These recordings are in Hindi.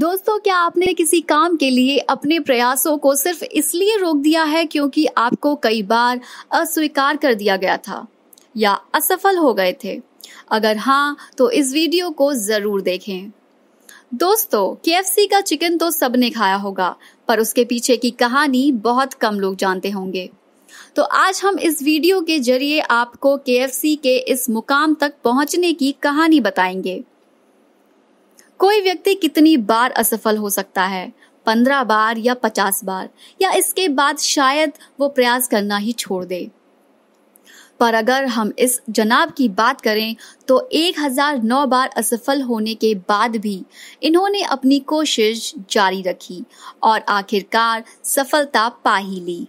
दोस्तों क्या आपने किसी काम के लिए अपने प्रयासों को सिर्फ इसलिए रोक दिया है क्योंकि आपको कई बार अस्वीकार कर दिया गया था या असफल हो गए थे अगर हाँ तो इस वीडियो को जरूर देखें दोस्तों के का चिकन तो सबने खाया होगा पर उसके पीछे की कहानी बहुत कम लोग जानते होंगे तो आज हम इस वीडियो के जरिए आपको के के इस मुकाम तक पहुंचने की कहानी बताएंगे कोई व्यक्ति कितनी बार असफल हो सकता है पंद्रह बार या पचास बार या इसके बाद शायद वो प्रयास करना ही छोड़ दे पर अगर हम इस जनाब की बात करें तो 1009 बार असफल होने के बाद भी इन्होंने अपनी कोशिश जारी रखी और आखिरकार सफलता पा ही ली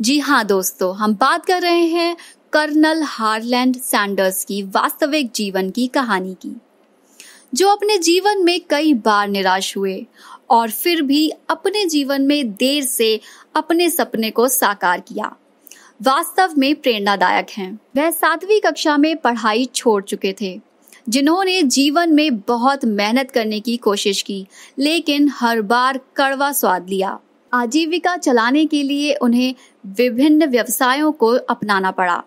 जी हाँ दोस्तों हम बात कर रहे हैं कर्नल हार्लैंड सैंडर्स की वास्तविक जीवन की कहानी की जो अपने जीवन में कई बार निराश हुए और फिर भी अपने जीवन में देर से अपने सपने को साकार किया वास्तव में प्रेरणादायक हैं। वह सातवीं कक्षा में पढ़ाई छोड़ चुके थे जिन्होंने जीवन में बहुत मेहनत करने की कोशिश की लेकिन हर बार कड़वा स्वाद लिया आजीविका चलाने के लिए उन्हें विभिन्न व्यवसायों को अपनाना पड़ा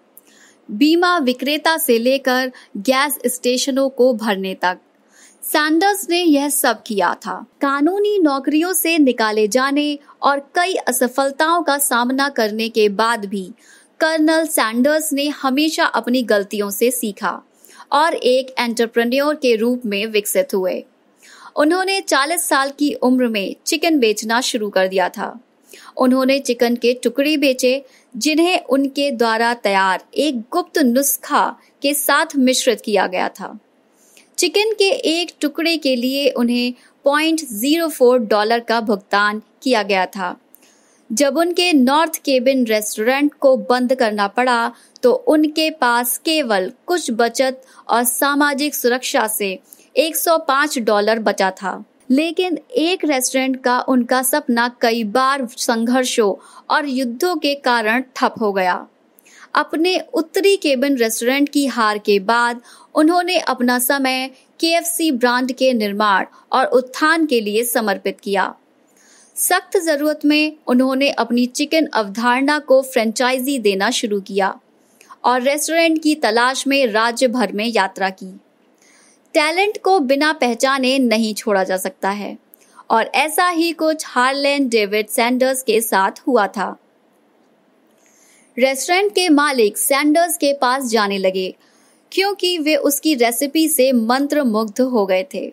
बीमा विक्रेता से लेकर गैस स्टेशनों को भरने तक सैंडर्स ने यह सब किया था कानूनी नौकरियों से निकाले जाने और कई असफलताओं का सामना करने के बाद भी कर्नल सैंडर्स ने हमेशा अपनी गलतियों से सीखा और एक एंटरप्रेन्योर के रूप में विकसित हुए उन्होंने 40 साल की उम्र में चिकन बेचना शुरू कर दिया था उन्होंने चिकन के टुकड़े बेचे जिन्हें उनके द्वारा तैयार एक गुप्त नुस्खा के साथ मिश्रित किया गया था चिकन के एक टुकड़े के लिए उन्हें पॉइंट जीरो फोर डॉलर का भुगतान किया गया था जब उनके नॉर्थ केबिन रेस्टोरेंट को बंद करना पड़ा तो उनके पास केवल कुछ बचत और सामाजिक सुरक्षा से 105 डॉलर बचा था लेकिन एक रेस्टोरेंट का उनका सपना कई बार संघर्षों और युद्धों के कारण ठप हो गया अपने उत्तरी केबिन रेस्टोरेंट की हार के बाद उन्होंने अपना समय के ब्रांड के निर्माण और उत्थान के लिए समर्पित किया सख्त जरूरत में उन्होंने अपनी चिकन अवधारणा को फ्रेंचाइजी देना शुरू किया और रेस्टोरेंट की तलाश में राज्य भर में यात्रा की टैलेंट को बिना पहचाने नहीं छोड़ा जा सकता है और ऐसा ही कुछ हार्लैंड डेविड सैंडर्स के साथ हुआ था रेस्टोरेंट के मालिक सैंडर्स के पास जाने लगे क्योंकि वे उसकी रेसिपी से मंत्र मुग्ध हो गए थे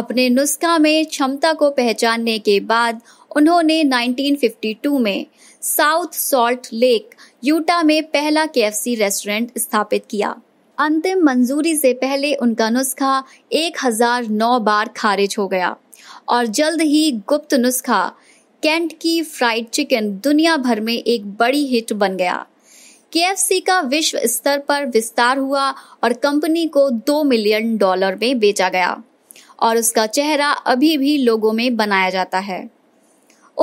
अपने नुस्खा में क्षमता को पहचानने के बाद उन्होंने 1952 में साउथ सॉल्ट लेक यूटा में पहला केएफसी रेस्टोरेंट स्थापित किया अंतिम मंजूरी से पहले उनका नुस्खा 1009 बार खारिज हो गया और जल्द ही गुप्त नुस्खा कैंट की फ्राइड चिकन दुनिया भर में एक बड़ी हिट बन गया के का विश्व स्तर पर विस्तार हुआ और कंपनी को दो मिलियन डॉलर में बेचा गया और उसका चेहरा अभी भी लोगों में बनाया जाता है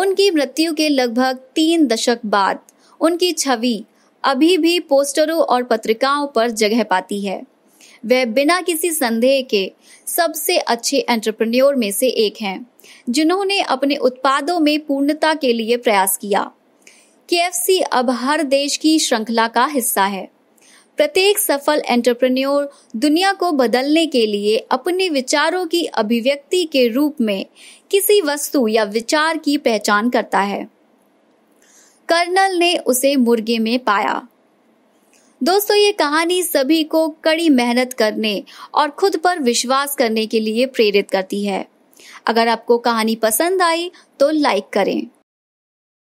उनकी मृत्यु के लगभग तीन दशक बाद उनकी छवि अभी भी पोस्टरों और पत्रिकाओं पर जगह पाती है वह बिना किसी संदेह के सबसे अच्छे एंटरप्रेन्योर में से एक हैं जिन्होंने अपने उत्पादों में पूर्णता के लिए प्रयास किया के अब हर देश की श्रृंखला का हिस्सा है प्रत्येक सफल एंटरप्रेन्योर दुनिया को बदलने के लिए अपने विचारों की अभिव्यक्ति के रूप में किसी वस्तु या विचार की पहचान करता है कर्नल ने उसे मुर्गे में पाया दोस्तों ये कहानी सभी को कड़ी मेहनत करने और खुद पर विश्वास करने के लिए प्रेरित करती है अगर आपको कहानी पसंद आई तो लाइक करें